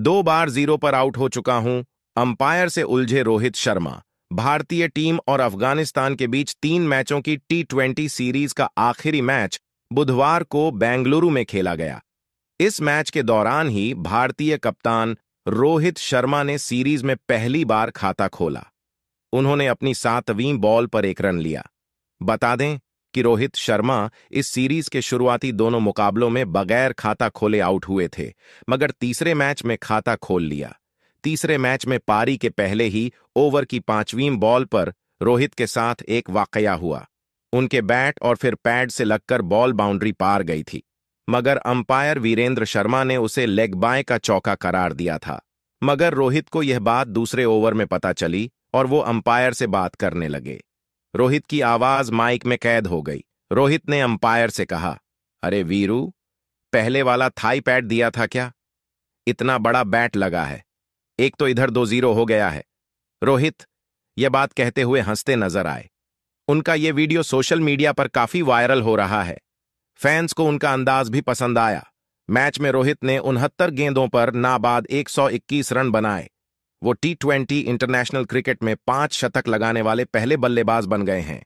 दो बार जीरो पर आउट हो चुका हूं अंपायर से उलझे रोहित शर्मा भारतीय टीम और अफगानिस्तान के बीच तीन मैचों की टी ट्वेंटी सीरीज का आखिरी मैच बुधवार को बेंगलुरु में खेला गया इस मैच के दौरान ही भारतीय कप्तान रोहित शर्मा ने सीरीज में पहली बार खाता खोला उन्होंने अपनी सातवीं बॉल पर एक रन लिया बता दें कि रोहित शर्मा इस सीरीज के शुरुआती दोनों मुकाबलों में बगैर खाता खोले आउट हुए थे मगर तीसरे मैच में खाता खोल लिया तीसरे मैच में पारी के पहले ही ओवर की पांचवीं बॉल पर रोहित के साथ एक वाकया हुआ उनके बैट और फिर पैड से लगकर बॉल बाउंड्री पार गई थी मगर अंपायर वीरेंद्र शर्मा ने उसे लेग बाय का चौका करार दिया था मगर रोहित को यह बात दूसरे ओवर में पता चली और वो अंपायर से बात करने लगे रोहित की आवाज माइक में कैद हो गई रोहित ने अंपायर से कहा अरे वीरू पहले वाला थाई पैड दिया था क्या इतना बड़ा बैट लगा है एक तो इधर दो जीरो हो गया है रोहित यह बात कहते हुए हंसते नजर आए उनका ये वीडियो सोशल मीडिया पर काफी वायरल हो रहा है फैंस को उनका अंदाज भी पसंद आया मैच में रोहित ने उनहत्तर गेंदों पर नाबाद 121 रन बनाए वो टी इंटरनेशनल क्रिकेट में पांच शतक लगाने वाले पहले बल्लेबाज बन गए हैं